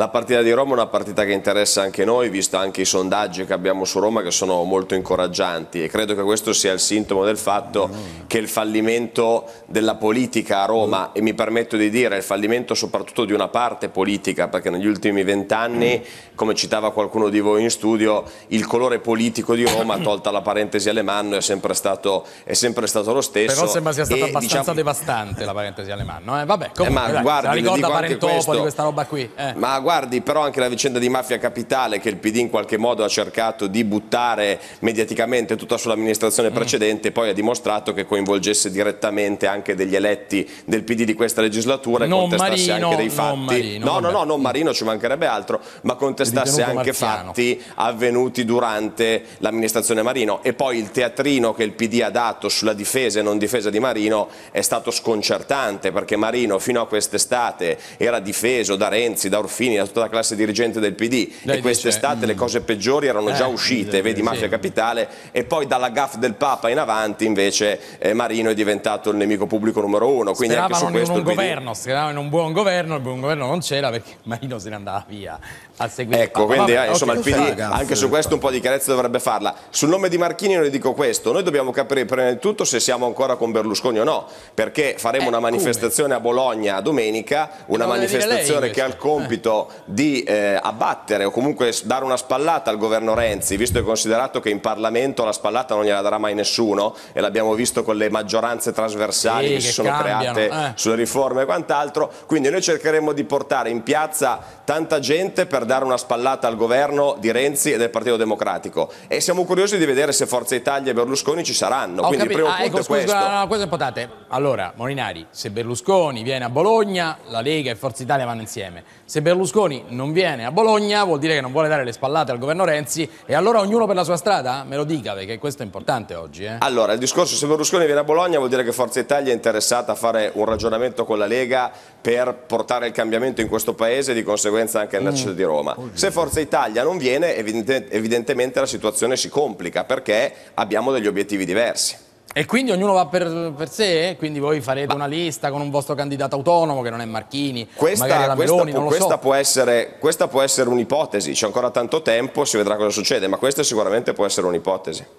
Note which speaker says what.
Speaker 1: La partita di Roma è una partita che interessa anche noi, visto anche i sondaggi che abbiamo su Roma che sono molto incoraggianti e credo che questo sia il sintomo del fatto che il fallimento della politica a Roma, e mi permetto di dire il fallimento soprattutto di una parte politica, perché negli ultimi vent'anni, come citava qualcuno di voi in studio, il colore politico di Roma, tolta la parentesi Alemanno, è sempre stato, è sempre stato lo stesso. Però sembra sia stata e, abbastanza diciamo...
Speaker 2: devastante la parentesi Alemanno, eh? vabbè, comunque, eh, ma, dai, guardi, la ricorda Parentopoli questo, questa roba qui. Eh. Ma
Speaker 1: guarda, guardi però anche la vicenda di Mafia Capitale che il PD in qualche modo ha cercato di buttare mediaticamente tutta sull'amministrazione mm. precedente mm. poi ha dimostrato che coinvolgesse direttamente anche degli eletti del PD di questa legislatura non e contestasse Marino, anche dei fatti. Marino, no, no, no, non Marino, ci mancherebbe altro, ma contestasse anche Marziano. fatti avvenuti durante l'amministrazione Marino e poi il teatrino che il PD ha dato sulla difesa e non difesa di Marino è stato sconcertante perché Marino fino a quest'estate era difeso da Renzi, da Orfini Salvini, da tutta la classe dirigente del PD Lei e quest'estate le mm. cose peggiori erano eh, già uscite, sì, vedi Mafia sì. Capitale e poi dalla gaff del Papa in avanti invece eh, Marino è diventato il nemico pubblico numero uno. Quindi speravano anche su questo in un governo,
Speaker 2: speravano in un buon governo, il buon governo non c'era perché Marino se ne andava via a seguire Ecco, quindi Vabbè, eh, insomma il PD anche su
Speaker 1: questo un po' di chiarezza dovrebbe farla. Sul nome di Marchini non le dico questo, noi dobbiamo capire prima di tutto se siamo ancora con Berlusconi o no, perché faremo eh, una manifestazione come? a Bologna domenica, una manifestazione che ha il compito di eh, abbattere o comunque dare una spallata al governo Renzi, visto e considerato che in Parlamento la spallata non gliela darà mai nessuno e l'abbiamo visto con le maggioranze trasversali sì, che, si sono cambiano, create eh. sulle riforme e quant'altro, quindi noi cercheremo di portare in piazza tanta gente per dare una spallata al governo di Renzi e del Partito Democratico e siamo curiosi di vedere se Forza Italia e Berlusconi ci saranno, Ho quindi capito. il primo ah, punto ecco, è scusa, questo. No,
Speaker 2: no, questo è importante. Allora, Molinari, se Berlusconi viene a Bologna, la Lega e Forza Italia vanno insieme. Se Berlusconi Berlusconi non viene a Bologna vuol dire che non vuole dare le spallate al governo Renzi e allora ognuno per la sua strada? Me lo dica perché questo è importante oggi. Eh?
Speaker 1: Allora, il discorso se Berlusconi viene a Bologna vuol dire che Forza Italia è interessata a fare un ragionamento con la Lega per portare il cambiamento in questo paese e di conseguenza anche nella mm. città di Roma. Oh, se Forza Italia non viene, evidente, evidentemente la situazione si complica perché abbiamo degli obiettivi diversi.
Speaker 2: E quindi ognuno va per, per sé? Quindi voi farete Ma... una lista con un vostro candidato autonomo che non è Marchini, questa, magari la questa Meloni, può, questa, so.
Speaker 1: può essere, questa può essere un'ipotesi, c'è ancora tanto tempo, si vedrà cosa succede, ma questa sicuramente può essere un'ipotesi.